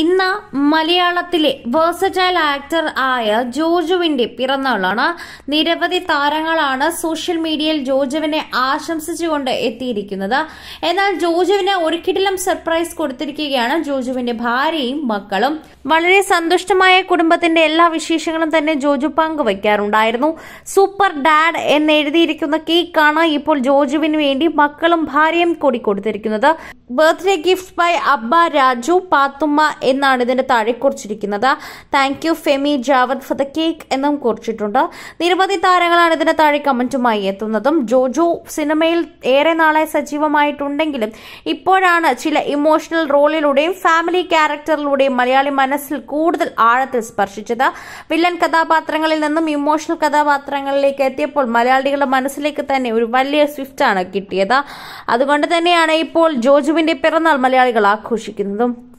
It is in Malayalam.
ഇന്ന് മലയാളത്തിലെ വേഴ്സറ്റൈൽ ആക്ടർ ആയ ജോജുവിന്റെ പിറന്നാളാണ് നിരവധി താരങ്ങളാണ് സോഷ്യൽ മീഡിയയിൽ ജോജുവിനെ ആശംസിച്ചുകൊണ്ട് എത്തിയിരിക്കുന്നത് എന്നാൽ ജോജുവിന് ഒരു കിടിലം സർപ്രൈസ് കൊടുത്തിരിക്കുകയാണ് ജോജുവിന്റെ ഭാര്യയും മക്കളും വളരെ സന്തുഷ്ടമായ കുടുംബത്തിന്റെ എല്ലാ വിശേഷങ്ങളും തന്നെ ജോജു പങ്കുവയ്ക്കാറുണ്ടായിരുന്നു സൂപ്പർ ഡാഡ് എന്ന് എഴുതിയിരിക്കുന്ന കേക്കാണ് ഇപ്പോൾ ജോജുവിന് വേണ്ടി മക്കളും ഭാര്യയും കൂടി കൊടുത്തിരിക്കുന്നത് ബർത്ത്ഡേ ഗിഫ്റ്റ് ബൈ അബ്ബ രാജു പാത്തുമ്മ എന്നാണ് ഇതിൻ്റെ താഴെ കുറിച്ചിരിക്കുന്നത് thank you Femi Javad for the cake എന്നും കുറിച്ചിട്ടുണ്ട് നിരവധി താരങ്ങളാണ് ഇതിൻ്റെ താഴെ കമൻറ്റുമായി എത്തുന്നതും ജോജോ സിനിമയിൽ ഏറെ നാളായി സജീവമായിട്ടുണ്ടെങ്കിലും ഇപ്പോഴാണ് ചില ഇമോഷണൽ റോളിലൂടെയും ഫാമിലി ക്യാരക്ടറിലൂടെയും മലയാളി മനസ്സിൽ കൂടുതൽ ആഴത്തിൽ സ്പർശിച്ചത് വില്ലൻ കഥാപാത്രങ്ങളിൽ നിന്നും ഇമോഷണൽ കഥാപാത്രങ്ങളിലേക്ക് എത്തിയപ്പോൾ മലയാളികളുടെ മനസ്സിലേക്ക് തന്നെ ഒരു വലിയ സ്വിഫ്റ്റാണ് കിട്ടിയത് അതുകൊണ്ട് തന്നെയാണ് ഇപ്പോൾ ജോജുവിന്റെ പിറന്നാൾ മലയാളികൾ ആഘോഷിക്കുന്നതും